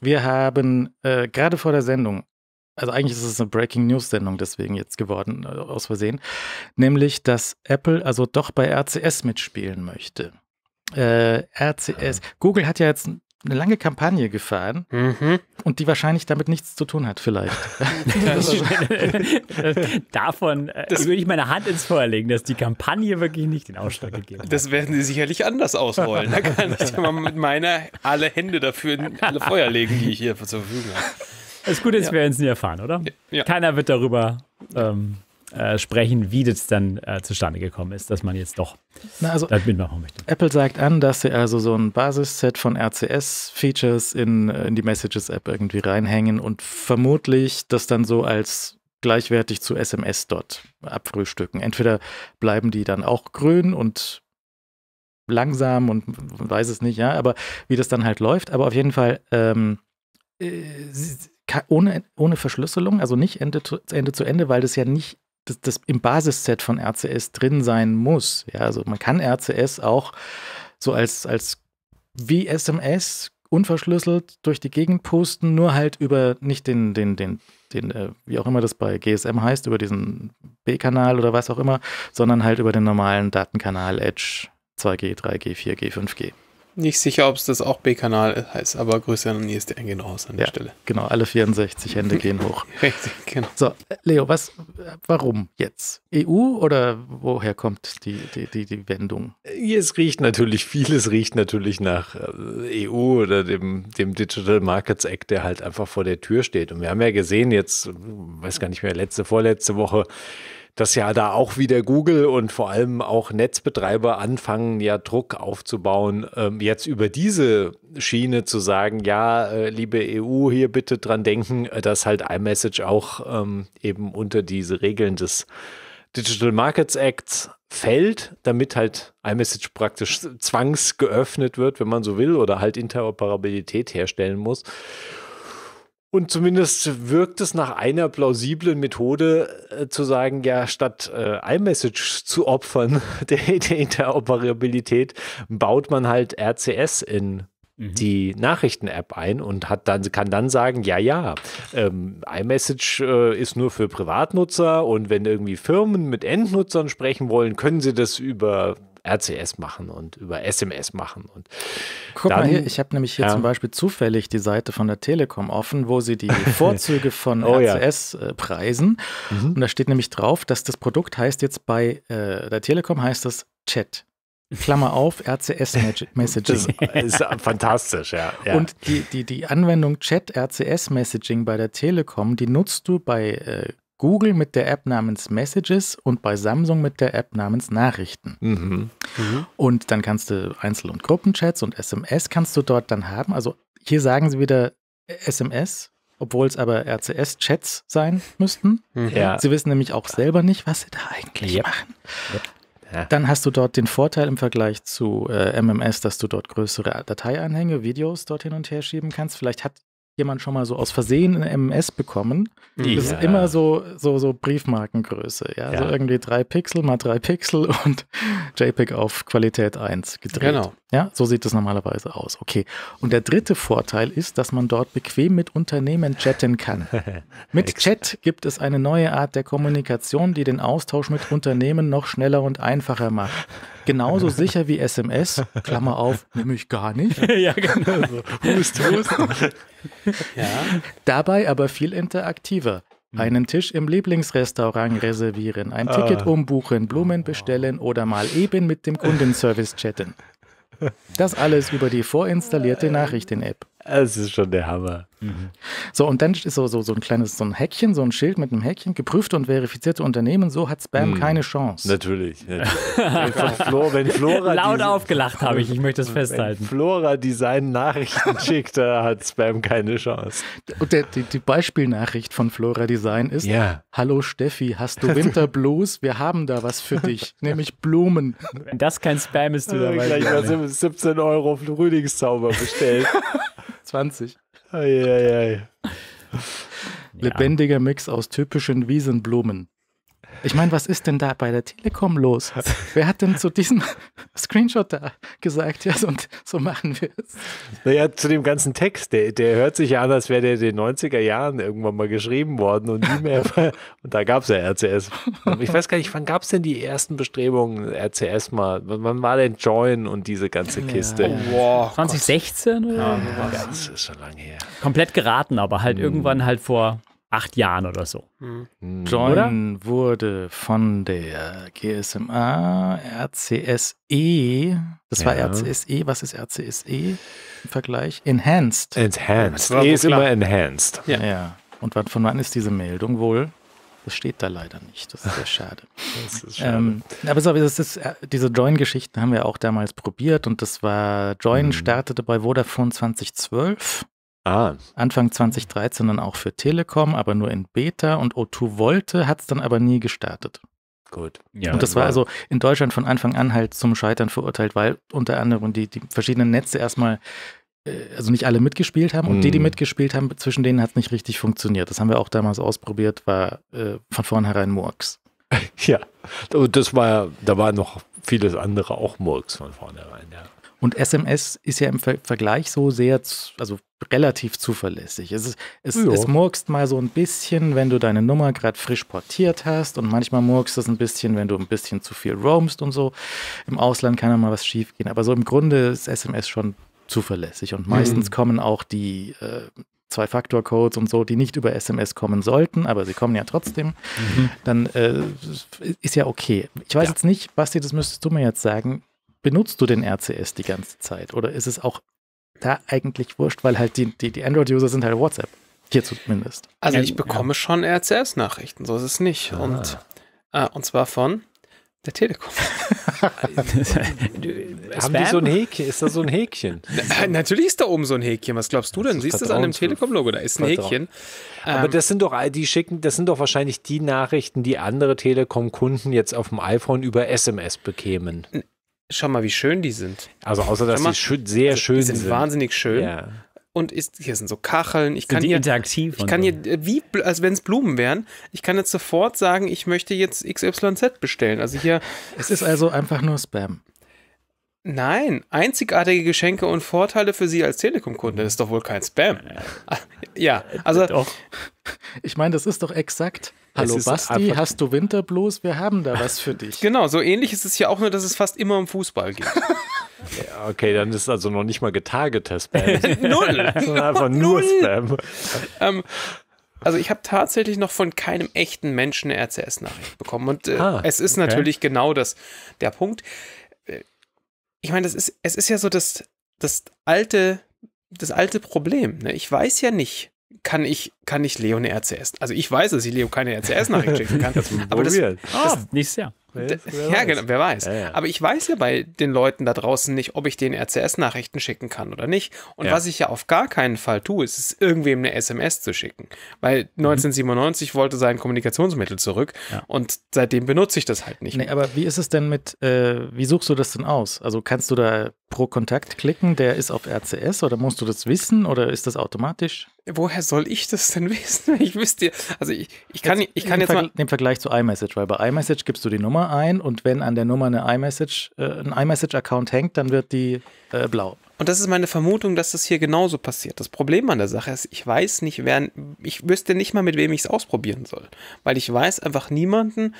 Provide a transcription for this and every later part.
Wir haben äh, gerade vor der Sendung, also eigentlich ist es eine Breaking News-Sendung deswegen jetzt geworden, äh, aus Versehen, nämlich, dass Apple also doch bei RCS mitspielen möchte. Äh, RCS. Ah. Google hat ja jetzt eine lange Kampagne gefahren mhm. und die wahrscheinlich damit nichts zu tun hat, vielleicht. Davon äh, das, würde ich meine Hand ins Feuer legen, dass die Kampagne wirklich nicht den Ausschlag gegeben hat. Das werden sie sicherlich anders ausrollen. Da kann ich ja mal mit meiner alle Hände dafür in alle Feuer legen, die ich hier zur Verfügung habe. Das Gute ist, ja. wir werden es nie erfahren, oder? Ja. Keiner wird darüber ähm, äh, sprechen, wie das dann äh, zustande gekommen ist, dass man jetzt doch Na also, das mitmachen möchte. Apple sagt an, dass sie also so ein Basisset von RCS-Features in, äh, in die Messages-App irgendwie reinhängen und vermutlich das dann so als gleichwertig zu SMS dort abfrühstücken. Entweder bleiben die dann auch grün und langsam und weiß es nicht, ja, aber wie das dann halt läuft. Aber auf jeden Fall ähm, äh, ohne, ohne Verschlüsselung, also nicht Ende zu, Ende zu Ende, weil das ja nicht das, das im Basisset von RCS drin sein muss. Ja, also man kann RCS auch so als, als wie SMS unverschlüsselt durch die Gegend posten, nur halt über nicht den, den, den, den, äh, wie auch immer das bei GSM heißt, über diesen B-Kanal oder was auch immer, sondern halt über den normalen Datenkanal Edge 2G, 3G, 4G, 5G. Nicht sicher, ob es das auch B-Kanal heißt, aber Grüße an Nils, der gehen raus an der ja, Stelle. Genau, alle 64 Hände gehen hoch. Richtig, genau. So, Leo, was, warum jetzt? EU oder woher kommt die, die, die, die Wendung? Es riecht natürlich, vieles riecht natürlich nach äh, EU oder dem, dem Digital Markets Act, der halt einfach vor der Tür steht. Und wir haben ja gesehen, jetzt, weiß gar nicht mehr, letzte, vorletzte Woche, dass ja da auch wieder Google und vor allem auch Netzbetreiber anfangen, ja Druck aufzubauen, ähm, jetzt über diese Schiene zu sagen, ja, äh, liebe EU, hier bitte dran denken, äh, dass halt iMessage auch ähm, eben unter diese Regeln des Digital Markets Acts fällt, damit halt iMessage praktisch zwangsgeöffnet wird, wenn man so will, oder halt Interoperabilität herstellen muss. Und zumindest wirkt es nach einer plausiblen Methode äh, zu sagen, ja, statt äh, iMessage zu opfern, der, der Interoperabilität, baut man halt RCS in mhm. die Nachrichten-App ein und hat dann, kann dann sagen, ja, ja, ähm, iMessage äh, ist nur für Privatnutzer und wenn irgendwie Firmen mit Endnutzern sprechen wollen, können sie das über RCS machen und über SMS machen. Und Guck dann, mal hier, ich habe nämlich hier ja. zum Beispiel zufällig die Seite von der Telekom offen, wo sie die Vorzüge von oh, RCS ja. Äh, preisen. Mhm. Und da steht nämlich drauf, dass das Produkt heißt jetzt bei äh, der Telekom heißt das Chat. Klammer auf, RCS-Messaging. Das ist fantastisch, ja. ja. Und die, die, die Anwendung Chat-RCS-Messaging bei der Telekom, die nutzt du bei äh, Google mit der App namens Messages und bei Samsung mit der App namens Nachrichten. Mhm. Mhm. Und dann kannst du Einzel- und Gruppenchats und SMS kannst du dort dann haben. Also hier sagen sie wieder SMS, obwohl es aber RCS-Chats sein müssten. Mhm. Ja. Sie wissen nämlich auch selber nicht, was sie da eigentlich yep. machen. Yep. Ja. Dann hast du dort den Vorteil im Vergleich zu äh, MMS, dass du dort größere Dateianhänge, Videos dort hin und her schieben kannst. Vielleicht hat jemand schon mal so aus Versehen ein MMS bekommen. Ja. Das ist immer so, so, so Briefmarkengröße. Ja? Also ja? So irgendwie drei Pixel mal drei Pixel und JPEG auf Qualität 1 gedreht. Genau. Ja, so sieht das normalerweise aus. Okay. Und der dritte Vorteil ist, dass man dort bequem mit Unternehmen chatten kann. mit Chat gibt es eine neue Art der Kommunikation, die den Austausch mit Unternehmen noch schneller und einfacher macht. Genauso sicher wie SMS, Klammer auf, nämlich gar nicht. ja, genau so. Hust, hust. Ja. Dabei aber viel interaktiver. Hm. Einen Tisch im Lieblingsrestaurant reservieren, ein ah. Ticket umbuchen, Blumen bestellen oder mal eben mit dem Kundenservice chatten. Das alles über die vorinstallierte Nachrichten-App. Es ist schon der Hammer. Mhm. So, und dann ist so, so, so ein kleines, so ein Häkchen, so ein Schild mit einem Häkchen, geprüfte und verifizierte Unternehmen, so hat Spam mhm. keine Chance. Natürlich. Flora, wenn Flora Laut aufgelacht habe ich, ich möchte es festhalten. Wenn Flora, Design Nachrichten schickt, da hat Spam keine Chance. Und der, die, die, Beispielnachricht von Flora Design ist: yeah. Hallo Steffi, hast du Winterblues? Wir haben da was für dich, nämlich Blumen. Wenn das kein Spam ist, du dabei. Gleich mal 17 Euro Frühlingszauber bestellt. 20. Eieiei. Ja. Lebendiger Mix aus typischen Wiesenblumen. Ich meine, was ist denn da bei der Telekom los? Wer hat denn zu diesem Screenshot da gesagt, ja, so, so machen wir es? Naja, zu dem ganzen Text, der, der hört sich ja an, als wäre der in den 90er Jahren irgendwann mal geschrieben worden und nie mehr. und da gab es ja RCS. Ich weiß gar nicht, wann gab es denn die ersten Bestrebungen RCS mal? Wann war denn Join und diese ganze Kiste? Ja, Oh, wow, 2016 Gott. oder? Ja, das ist schon lange her. Komplett geraten, aber halt hm. irgendwann halt vor acht Jahren oder so. Mhm. John oder? wurde von der GSMA RCSE, das ja. war RCSE, was ist RCSE im Vergleich? Enhanced. Enhanced, E ist klar. immer enhanced. Ja. ja. Und von wann ist diese Meldung wohl? Das steht da leider nicht. Das ist sehr schade. ist schade. Ähm, aber so, das ist, äh, diese Join-Geschichten haben wir auch damals probiert und das war, Join mhm. startete bei Vodafone 2012 Ah. Anfang 2013 dann auch für Telekom, aber nur in Beta und O2 wollte, hat es dann aber nie gestartet. Gut. Ja, und das war also in Deutschland von Anfang an halt zum Scheitern verurteilt, weil unter anderem die, die verschiedenen Netze erstmal, äh, also nicht alle mitgespielt haben und mm. die, die mhm. mitgespielt haben, zwischen denen hat es nicht richtig funktioniert. Das haben wir auch damals ausprobiert, war äh, von vornherein Murks. Ja, das war, da war noch vieles andere auch Murks von vornherein, ja. Und SMS ist ja im Ver Vergleich so sehr, also relativ zuverlässig. Es, es, es murkst mal so ein bisschen, wenn du deine Nummer gerade frisch portiert hast und manchmal murkst es ein bisschen, wenn du ein bisschen zu viel roamst und so. Im Ausland kann ja mal was schiefgehen, aber so im Grunde ist SMS schon zuverlässig und meistens mhm. kommen auch die äh, Zwei-Faktor-Codes und so, die nicht über SMS kommen sollten, aber sie kommen ja trotzdem, mhm. dann äh, ist ja okay. Ich weiß ja. jetzt nicht, Basti, das müsstest du mir jetzt sagen, benutzt du den RCS die ganze Zeit oder ist es auch da eigentlich wurscht, weil halt die, die, die Android-User sind halt WhatsApp, hier zumindest. Also ich bekomme ja. schon RCS-Nachrichten, so ist es nicht. Ah. Und, äh, und zwar von der Telekom. Haben die so ein Häkchen? Ist da so ein Häkchen? Äh, natürlich ist da oben so ein Häkchen. Was glaubst du denn? Siehst du das an dem Telekom-Logo? Da ist ein Vertrauen. Häkchen. Aber ähm, das sind doch die schicken, das sind doch wahrscheinlich die Nachrichten, die andere Telekom-Kunden jetzt auf dem iPhone über SMS bekämen. Schau mal, wie schön die sind. Also außer dass mal, sie schön, sehr also schön sind. Die sind wahnsinnig schön. Ja und ist, hier sind so Kacheln. Ich kann die hier, interaktiv? Ich kann hier, äh, wie, als wenn es Blumen wären, ich kann jetzt sofort sagen, ich möchte jetzt XYZ bestellen. Also hier. Es ist also einfach nur Spam. Nein, einzigartige Geschenke und Vorteile für Sie als Telekom-Kunde. Das ist doch wohl kein Spam. Äh, ja, also. Äh, doch. Ich meine, das ist doch exakt. Hallo Basti, hast du Winter bloß? Wir haben da was für dich. Genau, so ähnlich ist es ja auch, nur dass es fast immer um Fußball geht. Ja, okay, dann ist also noch nicht mal getargeter Spam. Null! Sondern einfach nur Spam. Ähm, also ich habe tatsächlich noch von keinem echten Menschen eine RCS-Nachricht bekommen. Und äh, ah, es ist okay. natürlich genau das der Punkt äh, ich meine, das ist, es ist ja so das, das alte, das alte Problem. Ne? Ich weiß ja nicht, kann ich, kann ich Leo eine RCS? Also ich weiß, dass ich Leo keine RCS-Nachricht schicken kann. das aber probiert. das, oh, das, ah. nächstes Jahr. Ne? Ja, genau, wer weiß. Ja, ja. Aber ich weiß ja bei den Leuten da draußen nicht, ob ich denen RCS-Nachrichten schicken kann oder nicht. Und ja. was ich ja auf gar keinen Fall tue, ist es irgendwem eine SMS zu schicken. Weil mhm. 1997 wollte sein Kommunikationsmittel zurück und seitdem benutze ich das halt nicht. Nee, aber wie ist es denn mit, äh, wie suchst du das denn aus? Also kannst du da pro Kontakt klicken, der ist auf RCS oder musst du das wissen oder ist das automatisch? Woher soll ich das denn wissen? Ich wüsste, also ich, ich kann jetzt, ich kann jetzt mal im Vergleich zu iMessage, weil bei iMessage gibst du die Nummer ein und wenn an der Nummer eine iMessage äh, ein iMessage Account hängt, dann wird die äh, blau. Und das ist meine Vermutung, dass das hier genauso passiert. Das Problem an der Sache ist, ich weiß nicht, wer, ich wüsste nicht mal, mit wem ich es ausprobieren soll, weil ich weiß einfach niemanden,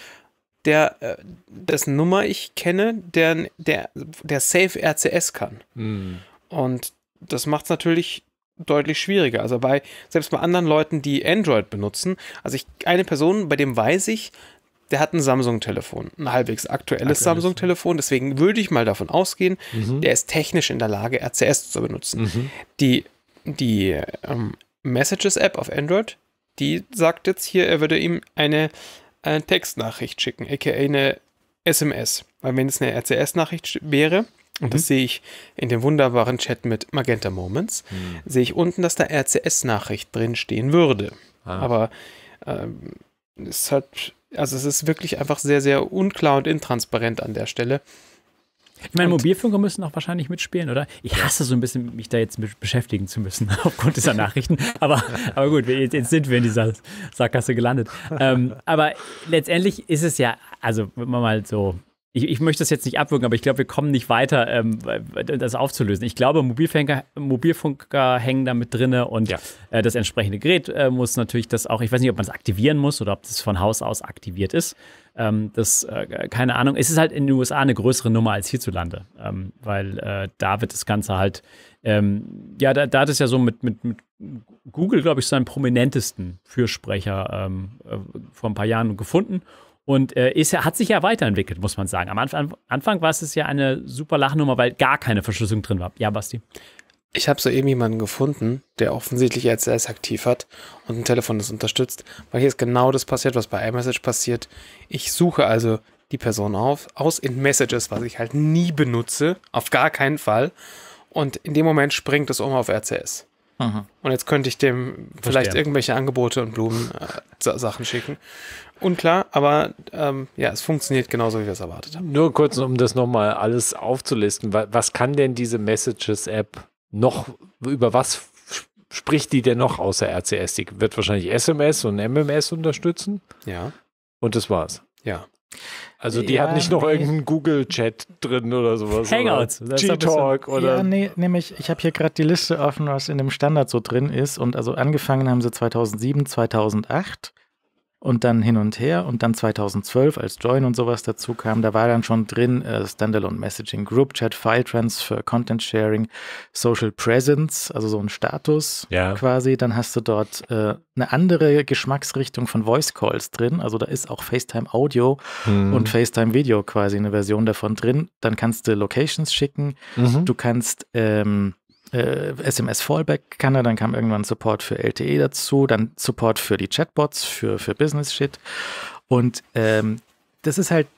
der, äh, dessen Nummer ich kenne, der, der, der Safe RCS kann. Mhm. Und das macht es natürlich deutlich schwieriger. Also bei, selbst bei anderen Leuten, die Android benutzen, also ich, eine Person, bei dem weiß ich, der hat ein Samsung-Telefon, ein halbwegs aktuelles Samsung-Telefon. Deswegen würde ich mal davon ausgehen, mhm. der ist technisch in der Lage, RCS zu benutzen. Mhm. Die, die ähm, Messages-App auf Android, die sagt jetzt hier, er würde ihm eine eine Textnachricht schicken, aka eine SMS. Weil wenn es eine RCS-Nachricht wäre, und mhm. das sehe ich in dem wunderbaren Chat mit Magenta Moments, mhm. sehe ich unten, dass da RCS-Nachricht drin stehen würde. Ah. Aber ähm, es hat, also es ist wirklich einfach sehr, sehr unklar und intransparent an der Stelle. Ich meine, Mobilfunker müssen auch wahrscheinlich mitspielen, oder? Ich hasse so ein bisschen, mich da jetzt mit beschäftigen zu müssen aufgrund dieser Nachrichten. Aber, aber gut, jetzt, jetzt sind wir in dieser Sackgasse gelandet. Ähm, aber letztendlich ist es ja, also wenn man mal so ich, ich möchte das jetzt nicht abwürgen, aber ich glaube, wir kommen nicht weiter, ähm, das aufzulösen. Ich glaube, Mobilfunker, Mobilfunker hängen damit drin und ja. äh, das entsprechende Gerät äh, muss natürlich das auch, ich weiß nicht, ob man es aktivieren muss oder ob das von Haus aus aktiviert ist. Ähm, das, äh, keine Ahnung. Es ist halt in den USA eine größere Nummer als hierzulande, ähm, weil äh, da wird das Ganze halt, ähm, ja, da, da hat es ja so mit, mit, mit Google, glaube ich, seinen prominentesten Fürsprecher ähm, äh, vor ein paar Jahren gefunden. Und äh, ist hat sich ja weiterentwickelt, muss man sagen. Am Anfang, Anfang war es ja eine super Lachnummer, weil gar keine Verschlüsselung drin war. Ja, Basti. Ich habe soeben jemanden gefunden, der offensichtlich RCS aktiv hat und ein Telefon das unterstützt, weil hier ist genau das passiert, was bei iMessage passiert. Ich suche also die Person auf, aus in Messages, was ich halt nie benutze, auf gar keinen Fall. Und in dem Moment springt es um auf RCS. Aha. Mhm. Und jetzt könnte ich dem vielleicht irgendwelche Angebote und Blumen äh, Sachen schicken unklar, aber ähm, ja, es funktioniert genauso, wie wir es erwartet haben. Nur kurz, um das nochmal alles aufzulisten. Was kann denn diese Messages-App noch, über was spricht die denn noch außer RCS? Die wird wahrscheinlich SMS und MMS unterstützen. Ja. Und das war's. Ja. Also die ja, hat nicht noch nee. irgendeinen Google-Chat drin oder sowas. Hangouts. G-Talk oder. Ja, nee, nämlich, ich habe hier gerade die Liste offen, was in dem Standard so drin ist. Und also angefangen haben sie 2007, 2008 und dann hin und her und dann 2012, als Join und sowas dazu kam, da war dann schon drin äh, Standalone Messaging, Group Chat, File Transfer, Content Sharing, Social Presence, also so ein Status ja. quasi. Dann hast du dort äh, eine andere Geschmacksrichtung von Voice Calls drin, also da ist auch FaceTime Audio mhm. und FaceTime Video quasi eine Version davon drin. Dann kannst du Locations schicken, mhm. du kannst ähm, äh, SMS-Fallback kann er, dann kam irgendwann Support für LTE dazu, dann Support für die Chatbots, für, für Business-Shit. Und ähm, das ist halt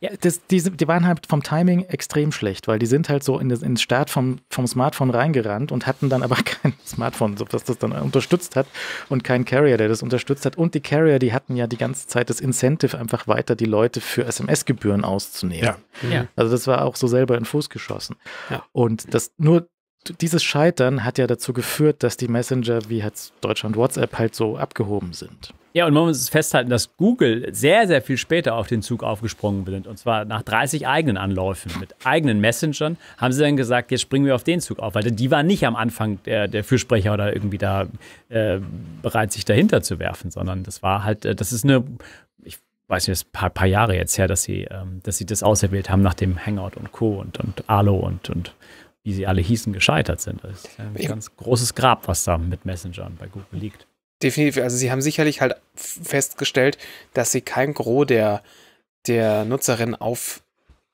ja, das, die, die waren halt vom Timing extrem schlecht, weil die sind halt so in das, ins Start vom, vom Smartphone reingerannt und hatten dann aber kein Smartphone, so was das dann unterstützt hat und keinen Carrier, der das unterstützt hat. Und die Carrier, die hatten ja die ganze Zeit das Incentive, einfach weiter die Leute für SMS-Gebühren auszunehmen. Ja. Mhm. Also das war auch so selber in Fuß geschossen. Ja. Und das nur dieses Scheitern hat ja dazu geführt, dass die Messenger wie jetzt Deutschland WhatsApp halt so abgehoben sind. Ja, und man muss festhalten, dass Google sehr, sehr viel später auf den Zug aufgesprungen sind. Und zwar nach 30 eigenen Anläufen mit eigenen Messengern haben sie dann gesagt, jetzt springen wir auf den Zug auf. Weil die waren nicht am Anfang der, der Fürsprecher oder irgendwie da äh, bereit, sich dahinter zu werfen, sondern das war halt, äh, das ist eine, ich weiß nicht, das ist ein paar, paar Jahre jetzt her, dass sie, ähm, dass sie das auserwählt haben nach dem Hangout und Co. und, und Alo und, und wie sie alle hießen, gescheitert sind. Das ist ein ich ganz großes Grab, was da mit Messengern bei Google liegt. Definitiv. Also sie haben sicherlich halt festgestellt, dass sie kein Gros der, der Nutzerin auf,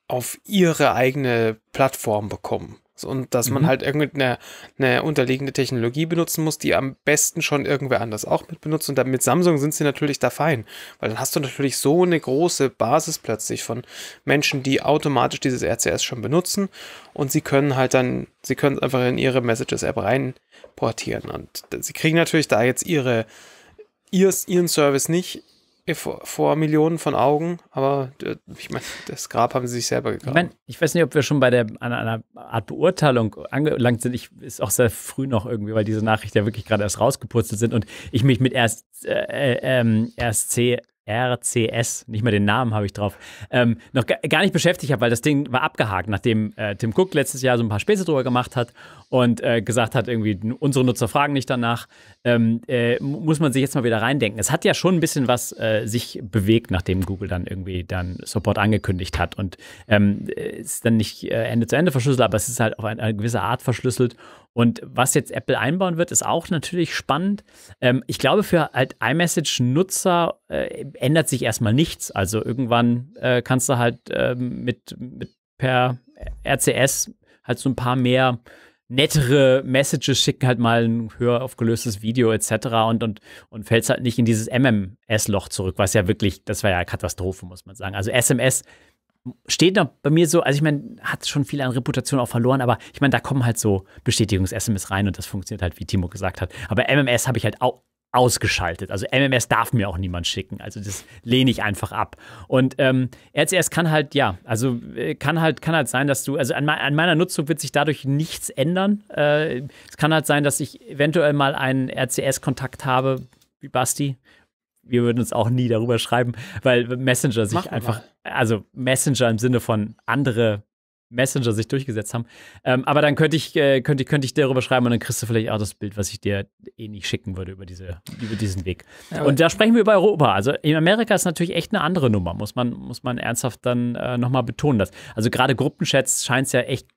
auf ihre eigene Plattform bekommen. Und dass man mhm. halt irgendeine eine unterliegende Technologie benutzen muss, die am besten schon irgendwer anders auch mit benutzt. Und mit Samsung sind sie natürlich da fein, weil dann hast du natürlich so eine große Basis plötzlich von Menschen, die automatisch dieses RCS schon benutzen und sie können halt dann, sie können es einfach in ihre Messages-App reinportieren. Und sie kriegen natürlich da jetzt ihre, ihren Service nicht vor, vor Millionen von Augen, aber äh, ich meine, das Grab haben sie sich selber gegraben. Ich, mein, ich weiß nicht, ob wir schon bei der, an einer Art Beurteilung angelangt sind. Ich ist auch sehr früh noch irgendwie, weil diese Nachricht ja wirklich gerade erst rausgepurzelt sind und ich mich mit RS, äh, äh, ähm, RSC RCS, nicht mehr den Namen habe ich drauf, ähm, noch gar nicht beschäftigt habe, weil das Ding war abgehakt, nachdem äh, Tim Cook letztes Jahr so ein paar Späße drüber gemacht hat und äh, gesagt hat, irgendwie, unsere Nutzer fragen nicht danach, ähm, äh, muss man sich jetzt mal wieder reindenken. Es hat ja schon ein bisschen was äh, sich bewegt, nachdem Google dann irgendwie dann Support angekündigt hat und ähm, ist dann nicht äh, Ende zu Ende verschlüsselt, aber es ist halt auf eine, eine gewisse Art verschlüsselt und was jetzt Apple einbauen wird, ist auch natürlich spannend. Ähm, ich glaube, für halt iMessage-Nutzer äh, ändert sich erstmal nichts. Also irgendwann äh, kannst du halt äh, mit, mit per RCS halt so ein paar mehr nettere Messages schicken, halt mal ein höher aufgelöstes Video etc. und, und, und fällst halt nicht in dieses MMS-Loch zurück, was ja wirklich, das war ja Katastrophe, muss man sagen. Also SMS steht noch bei mir so, also ich meine, hat schon viel an Reputation auch verloren, aber ich meine, da kommen halt so Bestätigungs-SMS rein und das funktioniert halt, wie Timo gesagt hat. Aber MMS habe ich halt auch ausgeschaltet. Also MMS darf mir auch niemand schicken. Also das lehne ich einfach ab. Und ähm, RCS kann halt, ja, also äh, kann halt, kann halt sein, dass du, also an, an meiner Nutzung wird sich dadurch nichts ändern. Äh, es kann halt sein, dass ich eventuell mal einen RCS-Kontakt habe, wie Basti. Wir würden uns auch nie darüber schreiben, weil Messenger sich Mach einfach. Mal also Messenger im Sinne von andere Messenger sich durchgesetzt haben. Ähm, aber dann könnte ich, äh, könnte, könnte ich darüber schreiben und dann kriegst du vielleicht auch das Bild, was ich dir eh nicht schicken würde über, diese, über diesen Weg. Ja, und da sprechen wir über Europa. Also in Amerika ist natürlich echt eine andere Nummer, muss man, muss man ernsthaft dann äh, nochmal betonen. Dass, also gerade Gruppenchats scheint es ja echt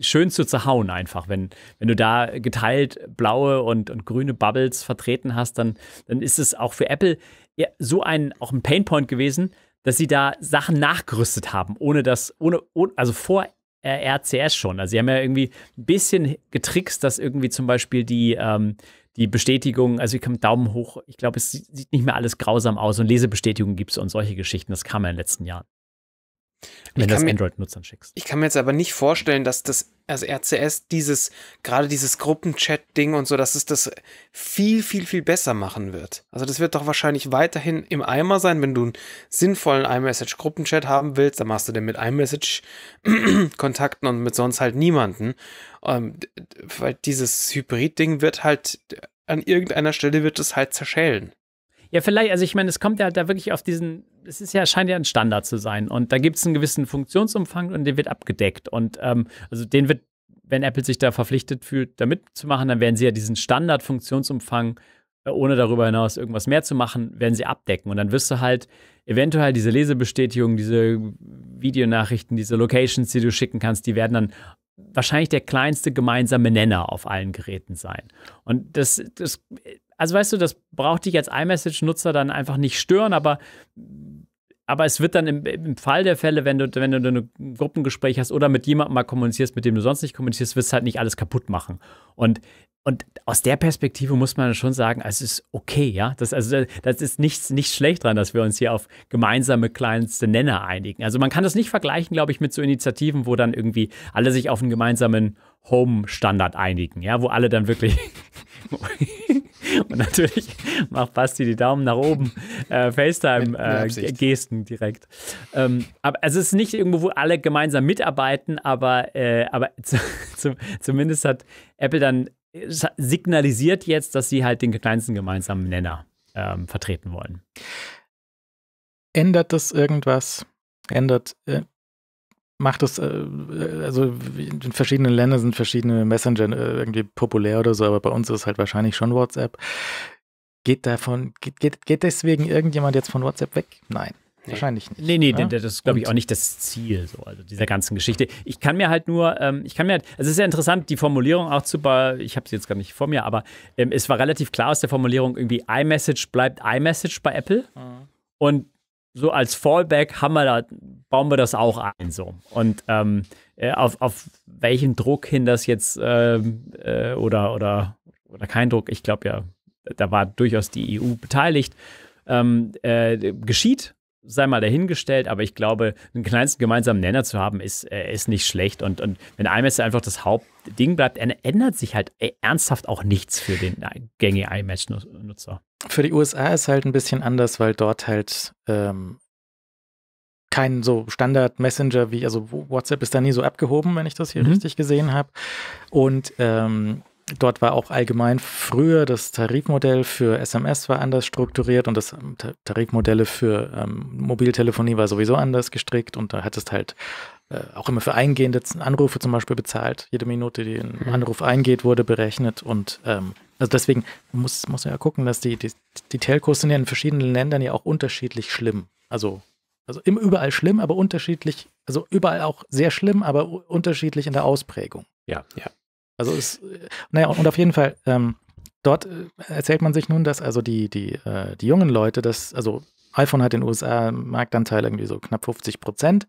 schön zu zerhauen einfach. Wenn, wenn du da geteilt blaue und, und grüne Bubbles vertreten hast, dann, dann ist es auch für Apple ja, so ein, auch ein Painpoint gewesen, dass sie da Sachen nachgerüstet haben, ohne das, ohne, ohne also vor RCS schon. Also sie haben ja irgendwie ein bisschen getrickst, dass irgendwie zum Beispiel die, ähm, die Bestätigung, also ich komme Daumen hoch, ich glaube, es sieht nicht mehr alles grausam aus und Lesebestätigungen gibt es und solche Geschichten, das kam ja in den letzten Jahren. Wenn du das Android-Nutzern schickst. Ich kann mir jetzt aber nicht vorstellen, dass das, also RCS, dieses, gerade dieses Gruppenchat-Ding und so, dass es das viel, viel, viel besser machen wird. Also das wird doch wahrscheinlich weiterhin im Eimer sein, wenn du einen sinnvollen iMessage-Gruppenchat haben willst, dann machst du den mit iMessage-Kontakten und mit sonst halt niemanden. Ähm, weil dieses Hybrid-Ding wird halt, an irgendeiner Stelle wird es halt zerschellen. Ja, vielleicht, also ich meine, es kommt ja halt da wirklich auf diesen es ist ja, scheint ja ein Standard zu sein. Und da gibt es einen gewissen Funktionsumfang und der wird abgedeckt. Und ähm, also den wird, wenn Apple sich da verpflichtet fühlt, da mitzumachen, dann werden sie ja diesen Standard-Funktionsumfang, äh, ohne darüber hinaus irgendwas mehr zu machen, werden sie abdecken. Und dann wirst du halt eventuell diese Lesebestätigung, diese Videonachrichten, diese Locations, die du schicken kannst, die werden dann wahrscheinlich der kleinste gemeinsame Nenner auf allen Geräten sein. Und das, das also weißt du, das braucht dich als iMessage-Nutzer dann einfach nicht stören, aber aber es wird dann im, im, Fall der Fälle, wenn du, wenn du ein Gruppengespräch hast oder mit jemandem mal kommunizierst, mit dem du sonst nicht kommunizierst, wirst du halt nicht alles kaputt machen. Und, und aus der Perspektive muss man schon sagen, es ist okay, ja. Das, also, das ist nichts, nichts schlecht dran, dass wir uns hier auf gemeinsame kleinste Nenner einigen. Also man kann das nicht vergleichen, glaube ich, mit so Initiativen, wo dann irgendwie alle sich auf einen gemeinsamen Home-Standard einigen, ja, wo alle dann wirklich Und natürlich macht Basti die Daumen nach oben, äh, FaceTime-Gesten äh, direkt. Ähm, aber also es ist nicht irgendwo, wo alle gemeinsam mitarbeiten, aber, äh, aber zu, zu, zumindest hat Apple dann signalisiert jetzt, dass sie halt den kleinsten gemeinsamen Nenner ähm, vertreten wollen. Ändert das irgendwas? Ändert äh, macht es, äh, äh, also in verschiedenen Ländern sind verschiedene Messenger äh, irgendwie populär oder so, aber bei uns ist es halt wahrscheinlich schon WhatsApp. Geht davon, geht, geht, geht deswegen irgendjemand jetzt von WhatsApp weg? Nein. Nee. Wahrscheinlich nicht. Nee, nee, ja? das ist, glaube ich, auch nicht das Ziel so, also dieser ganzen Geschichte. Ich kann mir halt nur, ähm, ich kann mir halt, also es ist ja interessant, die Formulierung auch zu, ich habe sie jetzt gar nicht vor mir, aber ähm, es war relativ klar aus der Formulierung irgendwie, iMessage bleibt iMessage bei Apple. Mhm. Und so als Fallback haben wir da, bauen wir das auch ein so. Und ähm, äh, auf, auf welchen Druck hin das jetzt ähm, äh, oder, oder, oder kein Druck, ich glaube ja, da war durchaus die EU beteiligt, ähm, äh, geschieht, sei mal dahingestellt, aber ich glaube, einen kleinsten gemeinsamen Nenner zu haben, ist, äh, ist nicht schlecht. Und, und wenn iMatch einfach das Hauptding bleibt, ändert sich halt äh, ernsthaft auch nichts für den äh, gängigen iMatch-Nutzer. Für die USA ist halt ein bisschen anders, weil dort halt ähm, kein so Standard-Messenger wie, also WhatsApp ist da nie so abgehoben, wenn ich das hier mhm. richtig gesehen habe. Und ähm, Dort war auch allgemein früher das Tarifmodell für SMS war anders strukturiert und das ähm, Tarifmodelle für ähm, Mobiltelefonie war sowieso anders gestrickt und da hattest halt äh, auch immer für eingehende Anrufe zum Beispiel bezahlt. Jede Minute, die ein mhm. Anruf eingeht, wurde berechnet und ähm, also deswegen muss, muss man ja gucken, dass die, die, die Telcos sind ja in verschiedenen Ländern ja auch unterschiedlich schlimm. Also also immer überall schlimm, aber unterschiedlich, also überall auch sehr schlimm, aber unterschiedlich in der Ausprägung. Ja, ja. Also es, äh, naja, und, auf jeden Fall, ähm, dort äh, erzählt man sich nun, dass also die, die, äh, die jungen Leute, das, also iPhone hat in den USA Marktanteil irgendwie so knapp 50 Prozent,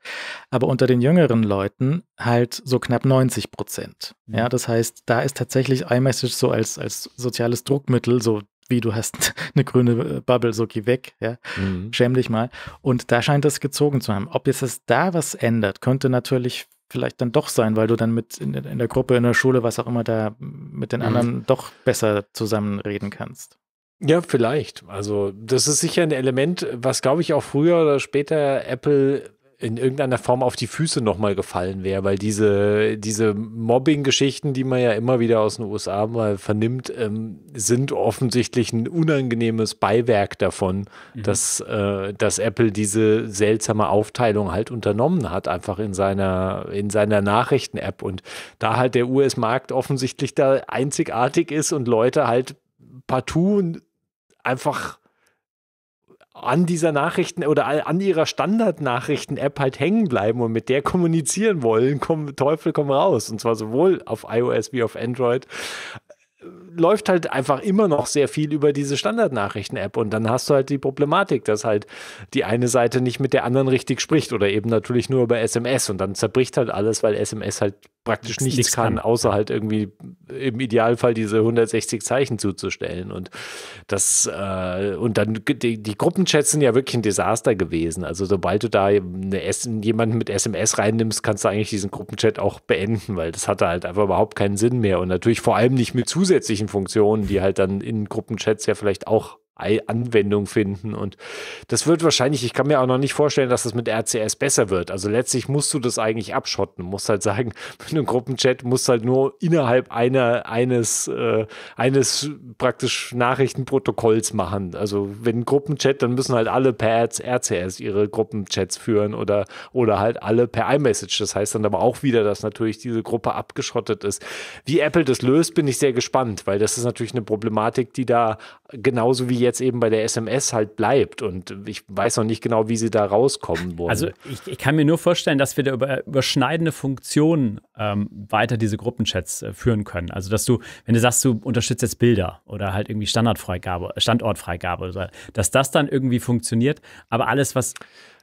aber unter den jüngeren Leuten halt so knapp 90 Prozent. Mhm. Ja, das heißt, da ist tatsächlich iMessage so als, als soziales Druckmittel, so wie du hast eine grüne äh, Bubble, so geh weg, ja, mhm. schäm dich mal. Und da scheint das gezogen zu haben. Ob jetzt das da was ändert, könnte natürlich vielleicht dann doch sein, weil du dann mit in, in, der Gruppe, in der Schule, was auch immer da mit den mhm. anderen mhm. doch besser zusammenreden kannst. Ja, vielleicht. Also das ist sicher ein Element, was, glaube ich, auch früher oder später Apple in irgendeiner Form auf die Füße nochmal gefallen wäre, weil diese, diese Mobbing-Geschichten, die man ja immer wieder aus den USA mal vernimmt, ähm, sind offensichtlich ein unangenehmes Beiwerk davon, mhm. dass, äh, dass Apple diese seltsame Aufteilung halt unternommen hat, einfach in seiner, in seiner Nachrichten-App. Und da halt der US-Markt offensichtlich da einzigartig ist und Leute halt partout einfach an dieser Nachrichten oder an ihrer standard nachrichten app halt hängen bleiben und mit der kommunizieren wollen, komm, Teufel komm raus. Und zwar sowohl auf iOS wie auf Android. Äh, läuft halt einfach immer noch sehr viel über diese standard nachrichten app Und dann hast du halt die Problematik, dass halt die eine Seite nicht mit der anderen richtig spricht oder eben natürlich nur über SMS. Und dann zerbricht halt alles, weil SMS halt praktisch nichts, nichts kann, kann, außer halt irgendwie im Idealfall diese 160 Zeichen zuzustellen. Und das, äh, und dann die, die, Gruppenchats sind ja wirklich ein Desaster gewesen. Also sobald du da jemanden mit SMS reinnimmst, kannst du eigentlich diesen Gruppenchat auch beenden, weil das hatte halt einfach überhaupt keinen Sinn mehr. Und natürlich vor allem nicht mit zusätzlichen Funktionen, die halt dann in Gruppenchats ja vielleicht auch Anwendung finden. Und das wird wahrscheinlich, ich kann mir auch noch nicht vorstellen, dass das mit RCS besser wird. Also letztlich musst du das eigentlich abschotten. musst halt sagen, mit einem Gruppenchat musst halt nur innerhalb einer, eines, äh, eines praktisch Nachrichtenprotokolls machen. Also wenn Gruppenchat, dann müssen halt alle per RCS ihre Gruppenchats führen oder, oder halt alle per iMessage. Das heißt dann aber auch wieder, dass natürlich diese Gruppe abgeschottet ist. Wie Apple das löst, bin ich sehr gespannt, weil das ist natürlich eine Problematik, die da genauso wie jetzt jetzt eben bei der SMS halt bleibt. Und ich weiß noch nicht genau, wie sie da rauskommen wollen. Also ich, ich kann mir nur vorstellen, dass wir da über überschneidende Funktionen ähm, weiter diese Gruppenchats äh, führen können. Also dass du, wenn du sagst, du unterstützt jetzt Bilder oder halt irgendwie Standardfreigabe, Standortfreigabe, oder, dass das dann irgendwie funktioniert. Aber alles, was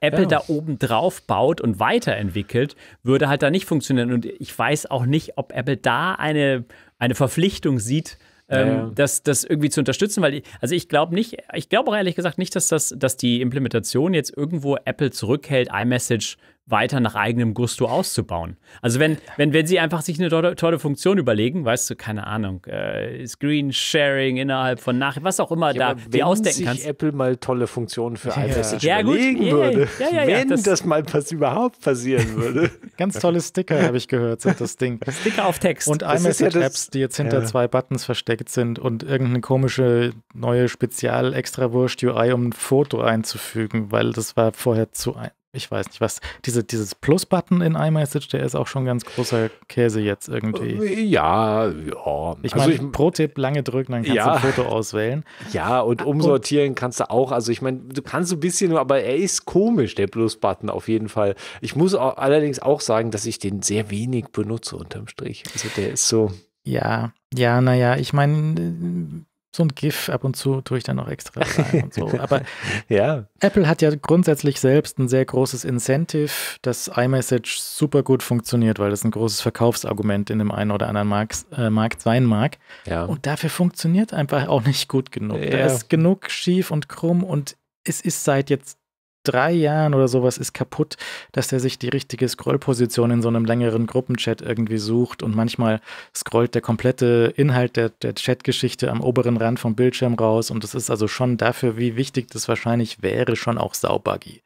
Apple ja. da oben drauf baut und weiterentwickelt, würde halt da nicht funktionieren. Und ich weiß auch nicht, ob Apple da eine, eine Verpflichtung sieht, ähm, ja. das, das irgendwie zu unterstützen, weil, ich, also ich glaube nicht, ich glaube auch ehrlich gesagt nicht, dass das, dass die Implementation jetzt irgendwo Apple zurückhält, iMessage weiter nach eigenem Gusto auszubauen. Also wenn, wenn, wenn sie einfach sich eine tolle, tolle Funktion überlegen, weißt du, keine Ahnung, äh, Screen-Sharing innerhalb von Nachrichten, was auch immer ja, da dir ausdenken sich kannst. Apple mal tolle Funktionen für iMessage ja. überlegen ja, würde, wenn das, das, mal was überhaupt passieren würde. Ganz tolle Sticker, habe ich gehört, sind das Ding. Sticker auf Text. Und iMessage-Apps, die jetzt hinter zwei Buttons versteckt sind und irgendeine komische neue Spezial-Extra-Wurst-UI, um ein Foto einzufügen, weil das war vorher zu, ich weiß nicht was, diese, dieses Plus-Button in iMessage, der ist auch schon ganz großer Käse jetzt irgendwie. Äh, ja, ja. Ich also meine, Pro-Tipp, lange drücken, dann kannst ja, du ein Foto auswählen. Ja, und ah, umsortieren und, kannst du auch. Also ich meine, du kannst ein bisschen, aber er ist komisch, der Plus-Button auf jeden Fall. Ich muss auch, allerdings auch sagen, dass ich den sehr wenig benutze unterm Strich. Also der ist so. Ja, ja, naja, ich meine, so ein GIF ab und zu tue ich dann noch extra rein und so. Aber ja. Apple hat ja grundsätzlich selbst ein sehr großes Incentive, dass iMessage super gut funktioniert, weil das ein großes Verkaufsargument in dem einen oder anderen Markt, äh, Markt sein mag. Ja. Und dafür funktioniert einfach auch nicht gut genug. Ja. Da ist genug schief und krumm und es ist seit jetzt drei Jahren oder sowas ist kaputt, dass der sich die richtige Scrollposition in so einem längeren Gruppenchat irgendwie sucht und manchmal scrollt der komplette Inhalt der, der Chatgeschichte am oberen Rand vom Bildschirm raus und das ist also schon dafür, wie wichtig das wahrscheinlich wäre, schon auch saubuggy.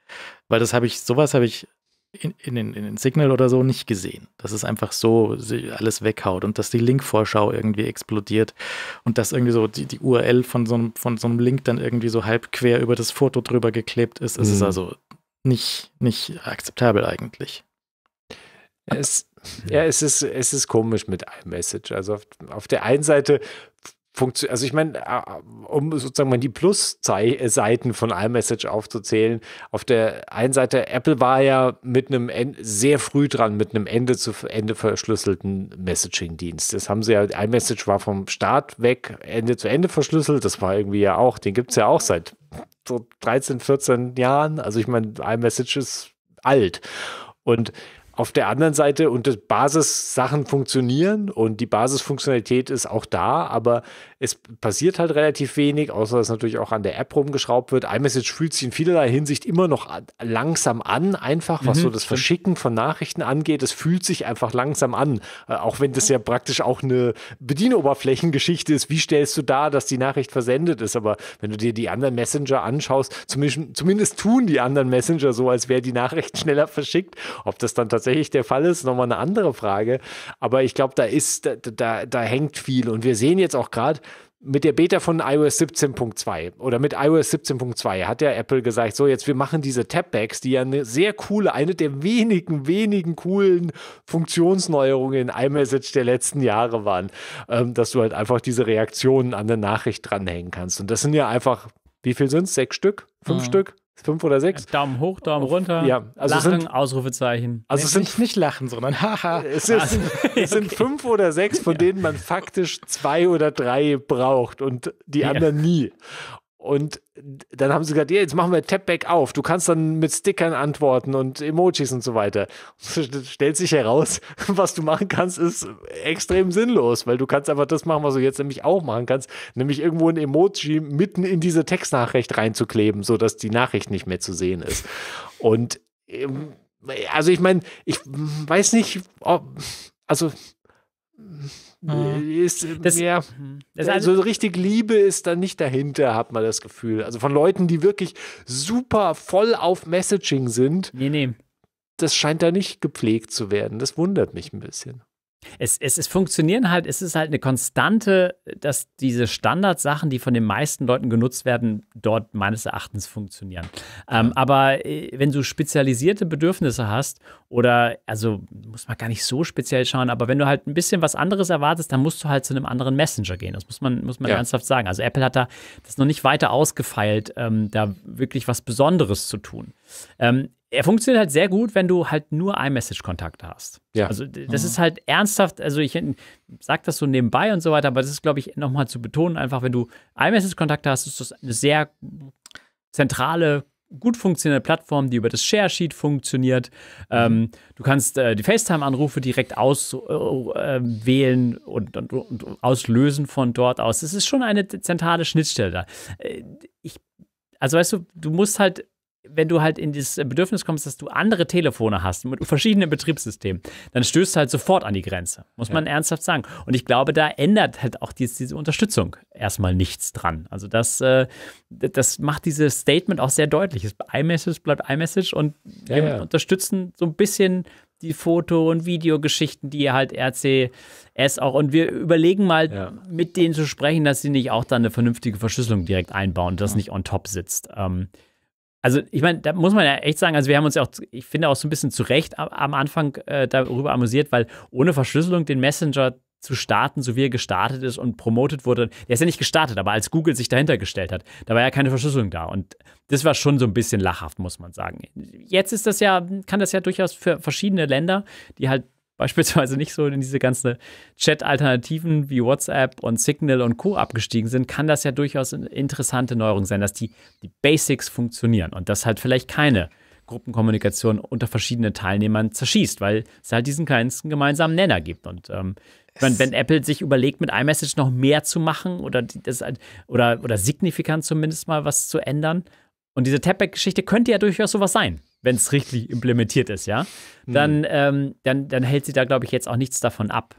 Weil das habe ich, sowas habe ich in, in, in, in Signal oder so nicht gesehen. Dass es einfach so alles weghaut und dass die Link-Vorschau irgendwie explodiert und dass irgendwie so die, die URL von so, einem, von so einem Link dann irgendwie so halb quer über das Foto drüber geklebt ist. Es mhm. ist also nicht, nicht akzeptabel eigentlich. Es, ja, es ist, es ist komisch mit iMessage. Also auf, auf, der einen Seite funktioniert, also ich meine, um sozusagen mal die Plusseiten von iMessage aufzuzählen, auf der einen Seite, Apple war ja mit einem sehr früh dran mit einem Ende zu Ende verschlüsselten Messaging-Dienst. Das haben sie ja, iMessage war vom Start weg Ende zu Ende verschlüsselt, das war irgendwie ja auch, den gibt es ja auch seit so 13, 14 Jahren. Also ich meine, iMessage ist alt. Und auf der anderen Seite und das Basissachen funktionieren und die Basisfunktionalität ist auch da, aber es passiert halt relativ wenig, außer dass natürlich auch an der App rumgeschraubt wird. iMessage fühlt sich in vielerlei Hinsicht immer noch langsam an, einfach was mhm, so das stimmt. Verschicken von Nachrichten angeht. Es fühlt sich einfach langsam an, äh, auch wenn das ja praktisch auch eine Bedienoberflächengeschichte ist. Wie stellst du da, dass die Nachricht versendet ist? Aber wenn du dir die anderen Messenger anschaust, zumindest, zumindest tun die anderen Messenger so, als wäre die Nachricht schneller verschickt. Ob das dann tatsächlich tatsächlich der Fall ist, nochmal eine andere Frage. Aber ich glaube, da ist, da, da, da hängt viel. Und wir sehen jetzt auch gerade, mit der Beta von iOS 17.2 oder mit iOS 17.2 hat ja Apple gesagt, so jetzt wir machen diese Tabbacks, die ja eine sehr coole, eine der wenigen, wenigen coolen Funktionsneuerungen in iMessage der letzten Jahre waren, ähm, dass du halt einfach diese Reaktionen an der Nachricht dranhängen kannst. Und das sind ja einfach, wie viel sind es? Sechs Stück? Fünf mhm. Stück? Fünf oder sechs. Daumen hoch, Daumen runter. Ja, also lachen, sind, Ausrufezeichen. Also es sind nicht lachen, sondern haha. Es, ist, okay. Also, es sind fünf oder sechs, von ja. denen man faktisch zwei oder drei braucht und die ja. anderen nie. Und dann haben sie gesagt, ja, jetzt machen wir Tapback auf. Du kannst dann mit Stickern antworten und Emojis und so weiter. Und stellt sich heraus, was du machen kannst, ist extrem sinnlos, weil du kannst einfach das machen, was du jetzt nämlich auch machen kannst, nämlich irgendwo ein Emoji mitten in diese Textnachricht reinzukleben, sodass die Nachricht nicht mehr zu sehen ist. Und ähm, also ich meine, ich weiß nicht, ob, also äh, mhm. Ist das, mehr, das also, also richtig Liebe ist dann nicht dahinter, hat man das Gefühl. Also von Leuten, die wirklich super voll auf Messaging sind. Nee, nee. Das scheint da nicht gepflegt zu werden. Das wundert mich ein bisschen. Es, es, es funktionieren halt, es ist halt eine Konstante, dass diese Standardsachen, die von den meisten Leuten genutzt werden, dort meines Erachtens funktionieren. Ähm, aber äh, wenn du spezialisierte Bedürfnisse hast oder, also muss man gar nicht so speziell schauen, aber wenn du halt ein bisschen was anderes erwartest, dann musst du halt zu einem anderen Messenger gehen. Das muss man, muss man ja. ernsthaft sagen. Also Apple hat da das noch nicht weiter ausgefeilt, ähm, da wirklich was Besonderes zu tun. Ähm, er funktioniert halt sehr gut, wenn du halt nur iMessage-Kontakte hast. Ja. Also das mhm. ist halt ernsthaft, also ich sage das so nebenbei und so weiter, aber das ist, glaube ich, nochmal zu betonen, einfach wenn du iMessage-Kontakte hast, ist das eine sehr zentrale, gut funktionierende Plattform, die über das Share-Sheet funktioniert. Mhm. Ähm, du kannst äh, die FaceTime-Anrufe direkt auswählen äh, und, und, und, auslösen von dort aus. Es ist schon eine zentrale Schnittstelle da. Äh, ich, also weißt du, du musst halt wenn du halt in dieses Bedürfnis kommst, dass du andere Telefone hast mit verschiedenen Betriebssystemen, dann stößt du halt sofort an die Grenze. Muss ja. man ernsthaft sagen. Und ich glaube, da ändert halt auch diese, diese Unterstützung erstmal nichts dran. Also das, äh, das macht dieses Statement auch sehr deutlich. Es iMessage bleibt iMessage und ja, wir ja. unterstützen so ein bisschen die Foto- und Videogeschichten, die halt RCS auch. Und wir überlegen mal, ja. mit denen zu sprechen, dass sie nicht auch da eine vernünftige Verschlüsselung direkt einbauen, dass ja. nicht on top sitzt. Ähm, also ich meine, da muss man ja echt sagen, also wir haben uns ja auch, ich finde auch so ein bisschen zu Recht am, Anfang äh, darüber amüsiert, weil ohne Verschlüsselung den Messenger zu starten, so wie er gestartet ist und promotet wurde. Der ist ja nicht gestartet, aber als Google sich dahinter gestellt hat, da war ja keine Verschlüsselung da. Und das war schon so ein bisschen lachhaft, muss man sagen. Jetzt ist das ja, kann das ja durchaus für verschiedene Länder, die halt beispielsweise nicht so in diese ganzen Chat-Alternativen wie WhatsApp und Signal und Co. abgestiegen sind, kann das ja durchaus eine interessante Neuerung sein, dass die, die Basics funktionieren und dass halt vielleicht keine Gruppenkommunikation unter verschiedenen Teilnehmern zerschießt, weil es halt diesen kleinsten gemeinsamen Nenner gibt. Und ähm, wenn, wenn, Apple sich überlegt, mit iMessage noch mehr zu machen oder, das, halt, oder, oder signifikant zumindest mal was zu ändern, und diese Tapback-Geschichte könnte ja durchaus sowas sein wenn es richtig implementiert ist, ja, hm. dann, mhm. ähm, dann, dann hält sie da, glaube ich, jetzt auch nichts davon ab.